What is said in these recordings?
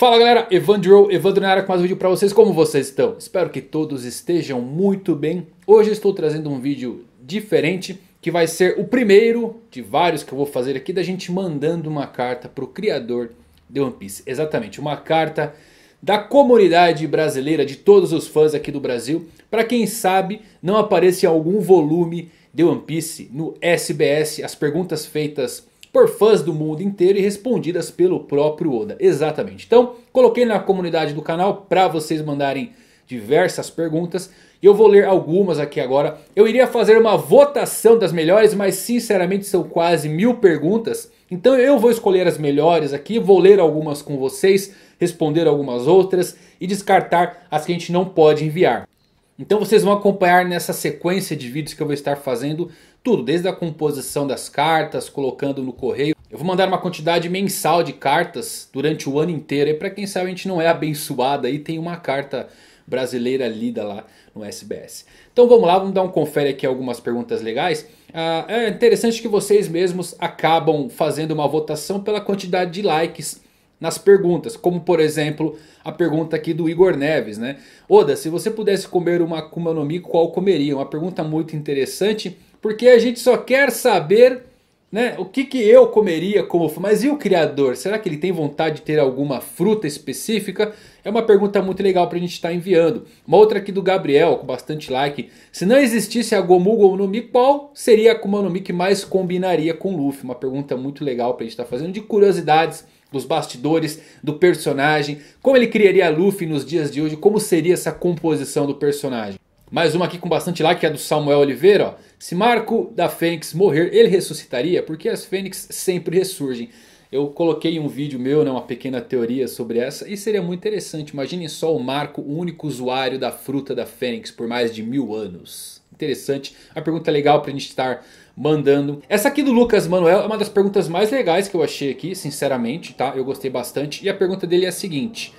Fala galera, Evandro, Evandro na área com mais um vídeo para vocês, como vocês estão? Espero que todos estejam muito bem. Hoje eu estou trazendo um vídeo diferente, que vai ser o primeiro de vários que eu vou fazer aqui, da gente mandando uma carta para o criador de One Piece. Exatamente, uma carta da comunidade brasileira, de todos os fãs aqui do Brasil, para quem sabe não apareça algum volume de One Piece no SBS, as perguntas feitas por fãs do mundo inteiro e respondidas pelo próprio Oda. Exatamente. Então, coloquei na comunidade do canal para vocês mandarem diversas perguntas. E eu vou ler algumas aqui agora. Eu iria fazer uma votação das melhores, mas sinceramente são quase mil perguntas. Então eu vou escolher as melhores aqui, vou ler algumas com vocês, responder algumas outras e descartar as que a gente não pode enviar. Então vocês vão acompanhar nessa sequência de vídeos que eu vou estar fazendo tudo, desde a composição das cartas, colocando no correio. Eu vou mandar uma quantidade mensal de cartas durante o ano inteiro. E para quem sabe a gente não é abençoada, aí, tem uma carta brasileira lida lá no SBS. Então vamos lá, vamos dar um confere aqui algumas perguntas legais. Ah, é interessante que vocês mesmos acabam fazendo uma votação pela quantidade de likes nas perguntas, como por exemplo a pergunta aqui do Igor Neves, né? Oda, se você pudesse comer uma Kuma no Mi, qual comeria? Uma pergunta muito interessante porque a gente só quer saber né, o que, que eu comeria como. Mas e o Criador? Será que ele tem vontade de ter alguma fruta específica? É uma pergunta muito legal para a gente estar tá enviando. Uma outra aqui do Gabriel, com bastante like. Se não existisse a Gomu Gomu no Mi, qual seria a Kuma no Mi que mais combinaria com Luffy? Uma pergunta muito legal para a gente estar tá fazendo de curiosidades dos bastidores, do personagem, como ele criaria Luffy nos dias de hoje, como seria essa composição do personagem. Mais uma aqui com bastante like, que é do Samuel Oliveira, ó. Se Marco da Fênix morrer, ele ressuscitaria? Porque as Fênix sempre ressurgem. Eu coloquei um vídeo meu, né, uma pequena teoria sobre essa e seria muito interessante. Imaginem só o Marco, o único usuário da fruta da Fênix por mais de mil anos. Interessante, uma pergunta é legal para a gente estar mandando. Essa aqui do Lucas Manuel é uma das perguntas mais legais que eu achei aqui, sinceramente, tá? Eu gostei bastante. E a pergunta dele é a seguinte...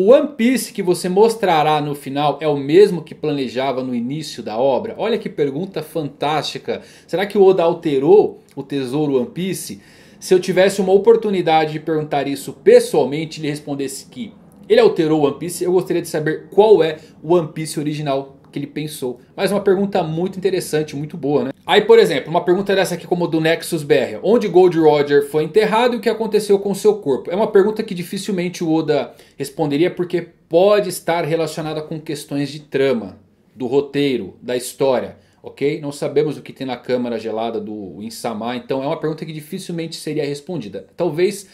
O One Piece que você mostrará no final é o mesmo que planejava no início da obra? Olha que pergunta fantástica. Será que o Oda alterou o tesouro One Piece? Se eu tivesse uma oportunidade de perguntar isso pessoalmente e lhe respondesse que ele alterou o One Piece, eu gostaria de saber qual é o One Piece original que ele pensou. Mas uma pergunta muito interessante, muito boa, né? Aí, por exemplo, uma pergunta dessa aqui como do Nexus BR. Onde Gold Roger foi enterrado e o que aconteceu com seu corpo? É uma pergunta que dificilmente o Oda responderia porque pode estar relacionada com questões de trama, do roteiro, da história, ok? Não sabemos o que tem na câmara gelada do Insama, então é uma pergunta que dificilmente seria respondida. Talvez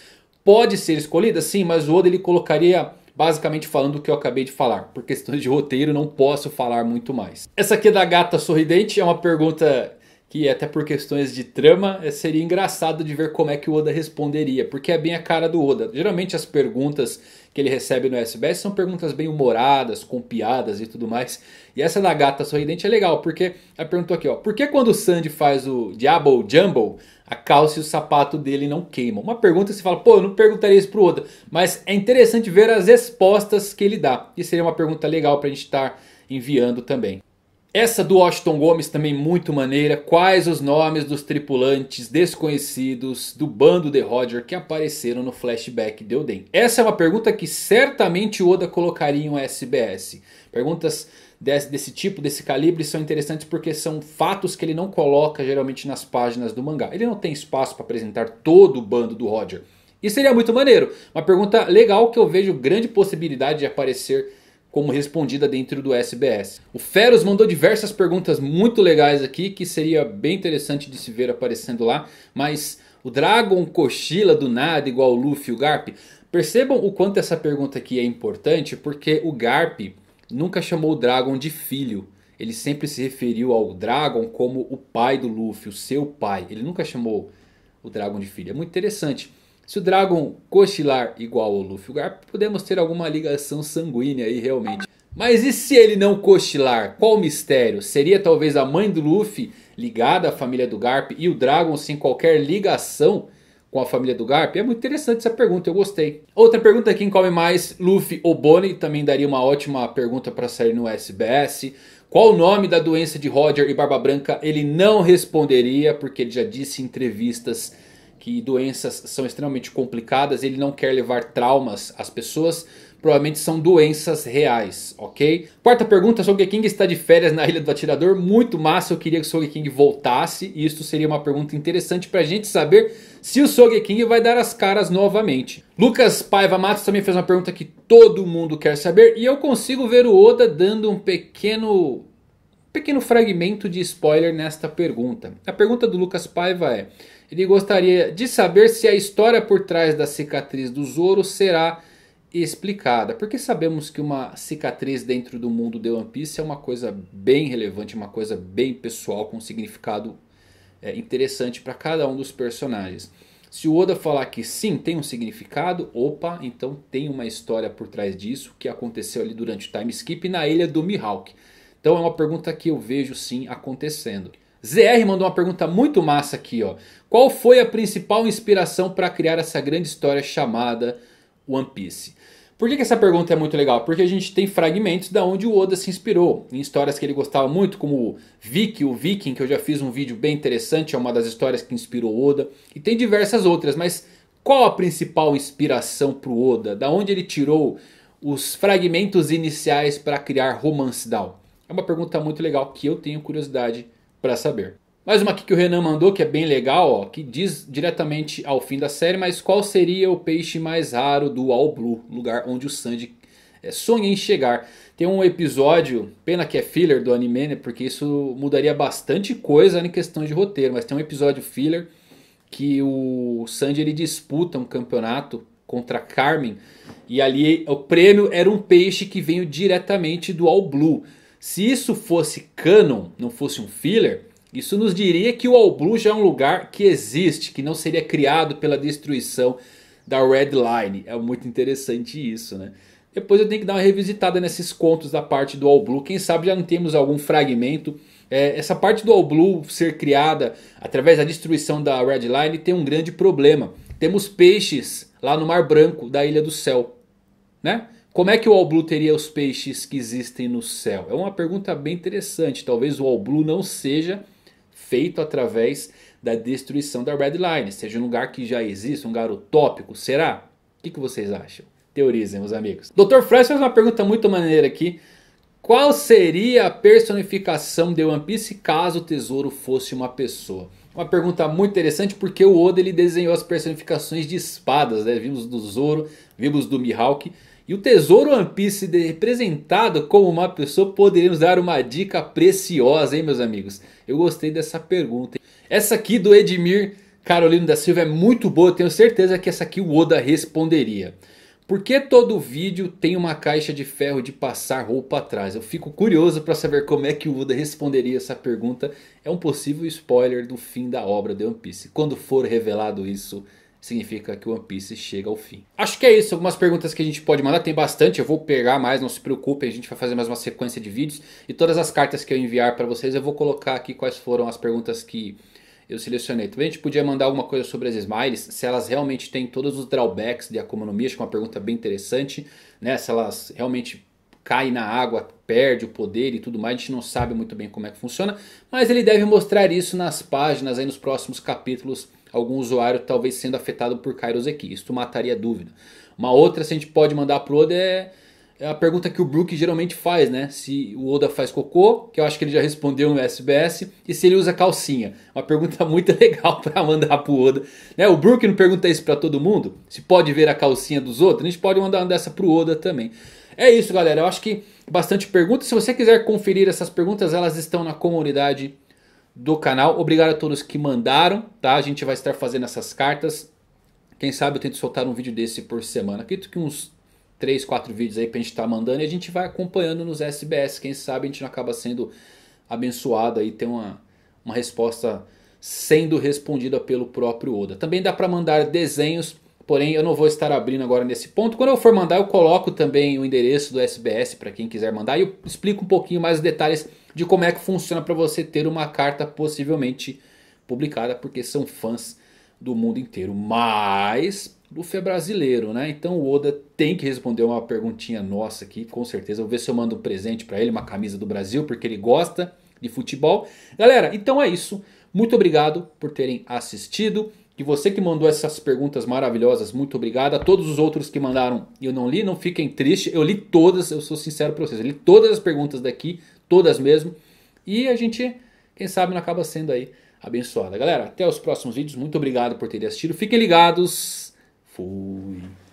pode ser escolhida, sim, mas o Oda ele colocaria basicamente falando o que eu acabei de falar. Por questões de roteiro, não posso falar muito mais. Essa aqui é da gata sorridente, é uma pergunta que até por questões de trama eh, seria engraçado de ver como é que o Oda responderia, porque é bem a cara do Oda. Geralmente as perguntas que ele recebe no SBS são perguntas bem humoradas, com piadas e tudo mais. E essa da gata sorridente é legal, porque ela perguntou aqui, ó, por que quando o Sandy faz o Diablo Jumble, a calça e o sapato dele não queimam? Uma pergunta que você fala, pô, eu não perguntaria isso pro Oda, mas é interessante ver as respostas que ele dá. E seria uma pergunta legal pra gente estar tá enviando também. Essa do Washington Gomes também muito maneira. Quais os nomes dos tripulantes desconhecidos do bando de Roger que apareceram no flashback de Oden? Essa é uma pergunta que certamente o Oda colocaria em um SBS. Perguntas desse, desse tipo, desse calibre, são interessantes porque são fatos que ele não coloca geralmente nas páginas do mangá. Ele não tem espaço para apresentar todo o bando do Roger. E seria muito maneiro. Uma pergunta legal que eu vejo grande possibilidade de aparecer como respondida dentro do SBS. O Feros mandou diversas perguntas muito legais aqui que seria bem interessante de se ver aparecendo lá, mas o Dragon cochila do nada igual o Luffy e o Garp. Percebam o quanto essa pergunta aqui é importante porque o Garp nunca chamou o Dragon de filho. Ele sempre se referiu ao Dragon como o pai do Luffy, o seu pai. Ele nunca chamou o Dragon de filho. É muito interessante. Se o Dragon cochilar igual ao Luffy Garp, podemos ter alguma ligação sanguínea aí realmente. Mas e se ele não cochilar? Qual o mistério? Seria talvez a mãe do Luffy ligada à família do Garp e o Dragon sem qualquer ligação com a família do Garp? É muito interessante essa pergunta, eu gostei. Outra pergunta, quem come mais, Luffy ou Bonnie? Também daria uma ótima pergunta para sair no SBS. Qual o nome da doença de Roger e Barba Branca? Ele não responderia porque ele já disse em entrevistas que doenças são extremamente complicadas, ele não quer levar traumas às pessoas, provavelmente são doenças reais, ok? Quarta pergunta, Soul King está de férias na Ilha do Atirador, muito massa, eu queria que o Soul King voltasse, e isso seria uma pergunta interessante para a gente saber se o Soul King vai dar as caras novamente. Lucas Paiva Matos também fez uma pergunta que todo mundo quer saber, e eu consigo ver o Oda dando um pequeno pequeno fragmento de spoiler nesta pergunta. A pergunta do Lucas Paiva é: ele gostaria de saber se a história por trás da cicatriz do Zoro será explicada. Porque sabemos que uma cicatriz dentro do mundo de One Piece é uma coisa bem relevante, uma coisa bem pessoal, com significado é, interessante para cada um dos personagens. Se o Oda falar que sim, tem um significado, opa, então tem uma história por trás disso que aconteceu ali durante o time skip na ilha do Mihawk. Então é uma pergunta que eu vejo sim acontecendo. ZR mandou uma pergunta muito massa aqui, ó. Qual foi a principal inspiração para criar essa grande história chamada One Piece? Por que, que, essa pergunta é muito legal? Porque a gente tem fragmentos da onde o Oda se inspirou, em histórias que ele gostava muito, como o Vicky, o Viking, que eu já fiz um vídeo bem interessante, é uma das histórias que inspirou o Oda, e tem diversas outras, mas qual a principal inspiração para o Oda? Da onde ele tirou os fragmentos iniciais para criar Romance Down? É uma pergunta muito legal que eu tenho curiosidade para saber. Mais uma aqui que o Renan mandou que é bem legal, ó, que diz diretamente ao fim da série, mas qual seria o peixe mais raro do All Blue, lugar onde o Sandy é, sonha em chegar. Tem um episódio, pena que é filler do anime, né, porque isso mudaria bastante coisa em questão de roteiro, mas tem um episódio filler que o Sandy ele disputa um campeonato contra Carmen e ali o prêmio era um peixe que veio diretamente do All Blue. Se isso fosse canon, não fosse um filler, isso nos diria que o All Blue já é um lugar que existe, que não seria criado pela destruição da Red Line. É muito interessante isso, né? Depois eu tenho que dar uma revisitada nesses contos da parte do All Blue. Quem sabe já não temos algum fragmento. É, essa parte do All Blue ser criada através da destruição da Red Line tem um grande problema. Temos peixes lá no Mar Branco da Ilha do Céu, né? Como é que o All Blue teria os peixes que existem no céu? É uma pergunta bem interessante. Talvez o All Blue não seja feito através da destruição da Red Line, seja um lugar que já existe, um lugar utópico. Será? O que, que vocês acham? Teorizem, meus amigos. Dr. Fresh faz uma pergunta muito maneira aqui. Qual seria a personificação de One Piece caso o tesouro fosse uma pessoa? Uma pergunta muito interessante porque o Oda ele desenhou as personificações de espadas, né? Vimos do Zoro, vimos do Mihawk. E o Tesouro One Piece representado como uma pessoa poderia nos dar uma dica preciosa, hein meus amigos? Eu gostei dessa pergunta. Essa aqui do Edmir Carolino da Silva é muito boa, tenho certeza que essa aqui o Oda responderia. Por que todo vídeo tem uma caixa de ferro de passar roupa atrás? Eu fico curioso para saber como é que o Oda responderia essa pergunta. É um possível spoiler do fim da obra de One Piece. Quando for revelado isso, significa que o One Piece chega ao fim. Acho que é isso, algumas perguntas que a gente pode mandar, tem bastante, eu vou pegar mais, não se preocupem, a gente vai fazer mais uma sequência de vídeos e todas as cartas que eu enviar para vocês eu vou colocar aqui quais foram as perguntas que eu selecionei. Também a gente podia mandar alguma coisa sobre as Smiles, se elas realmente têm todos os drawbacks de Akuma no Mi, acho que é uma pergunta bem interessante, né? se elas realmente caem na água, perde o poder e tudo mais, a gente não sabe muito bem como é que funciona, mas ele deve mostrar isso nas páginas, aí nos próximos capítulos algum usuário talvez sendo afetado por Kairos aqui. Isso mataria a dúvida. Uma outra, se a gente pode mandar pro Oda, é, é, a pergunta que o Brook geralmente faz, né? Se o Oda faz cocô, que eu acho que ele já respondeu no SBS, e se ele usa calcinha. Uma pergunta muito legal para mandar pro Oda. Né? O Brook não pergunta isso para todo mundo? Se pode ver a calcinha dos outros? A gente pode mandar uma dessa pro Oda também. É isso, galera. Eu acho que bastante perguntas. Se você quiser conferir essas perguntas, elas estão na comunidade do canal. Obrigado a todos que mandaram, tá? A gente vai estar fazendo essas cartas. Quem sabe eu tento soltar um vídeo desse por semana. Acredito que uns 3, 4 vídeos aí pra gente estar tá mandando e a gente vai acompanhando nos SBS. Quem sabe a gente não acaba sendo abençoado aí, ter uma, uma resposta sendo respondida pelo próprio Oda. Também dá para mandar desenhos Porém, eu não vou estar abrindo agora nesse ponto. Quando eu for mandar, eu coloco também o endereço do SBS para quem quiser mandar e eu explico um pouquinho mais os detalhes de como é que funciona para você ter uma carta possivelmente publicada, porque são fãs do mundo inteiro. Mas Luffy é brasileiro, né? Então o Oda tem que responder uma perguntinha nossa aqui, com certeza. Eu vou ver se eu mando um presente para ele, uma camisa do Brasil, porque ele gosta de futebol. Galera, então é isso. Muito obrigado por terem assistido que você que mandou essas perguntas maravilhosas, muito obrigado. A todos os outros que mandaram e eu não li, não fiquem tristes. Eu li todas, eu sou sincero para vocês, eu li todas as perguntas daqui, todas mesmo. E a gente, quem sabe, não acaba sendo aí abençoada. Galera, até os próximos vídeos. Muito obrigado por terem assistido. Fiquem ligados. Fui.